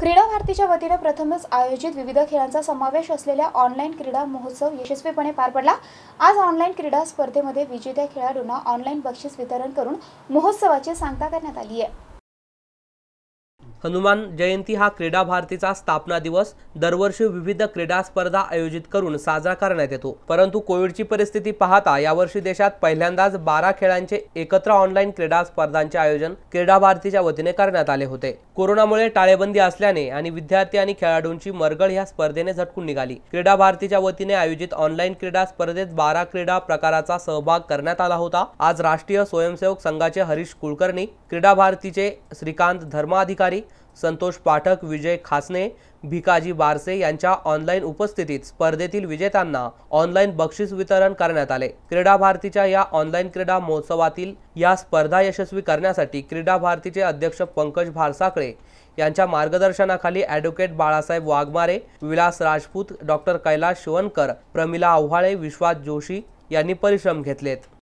क्रीडा भारतीच्या वतीने प्रथमच आयोजित विविध खेळांचा समावेश असलेल्या ऑनलाईन क्रीडा महोत्सव यशस्वीपणे पार पडला आज ऑनलाईन क्रीडा स्पर्धेमध्ये विजेत्या खेळाडूंना ऑनलाईन बक्षीस वितरण करून महोत्सवाची सांगता करण्यात आली आहे हनुमान जयंती हा क्रीडा भारतीचा स्थापना दिवस दरवर्षी विविध क्रीडा स्पर्धा आयोजित करून साजरा करण्यात येतो परंतु कोविडची परिस्थिती पाहता यावर्षी देशात पहिल्यांदाच बारा खेळांचे एकत्र ऑनलाईन क्रीडा स्पर्धांचे आयोजन क्रीडा भारतीच्या वतीने करण्यात आले होते कोरोनामुळे टाळेबंदी असल्याने आणि विद्यार्थी आणि खेळाडूंची मरगळ या स्पर्धेने झटकून निघाली क्रीडा भारतीच्या वतीने आयोजित ऑनलाईन क्रीडा स्पर्धेत बारा क्रीडा प्रकाराचा सहभाग करण्यात आला होता आज राष्ट्रीय स्वयंसेवक संघाचे हरीश कुलकर्णी क्रीडा भारतीचे श्रीकांत धर्माधिकारी संतोष पाठक विजय खासने भिकाजी बारसे यांच्या ऑनलाईन उपस्थितीत स्पर्धेतील विजेत्यांना ऑनलाईन बक्षीस वितरण करण्यात आले क्रीडा भारतीच्या या ऑनलाईन क्रीडा महोत्सवातील या स्पर्धा यशस्वी करण्यासाठी क्रीडा भारतीचे अध्यक्ष पंकज भारसाकळे यांच्या मार्गदर्शनाखाली ॲडव्होकेट बाळासाहेब वाघमारे विलास राजपूत डॉक्टर कैलास शिवणकर प्रमिला आव्हाळे विश्वास जोशी यांनी परिश्रम घेतलेत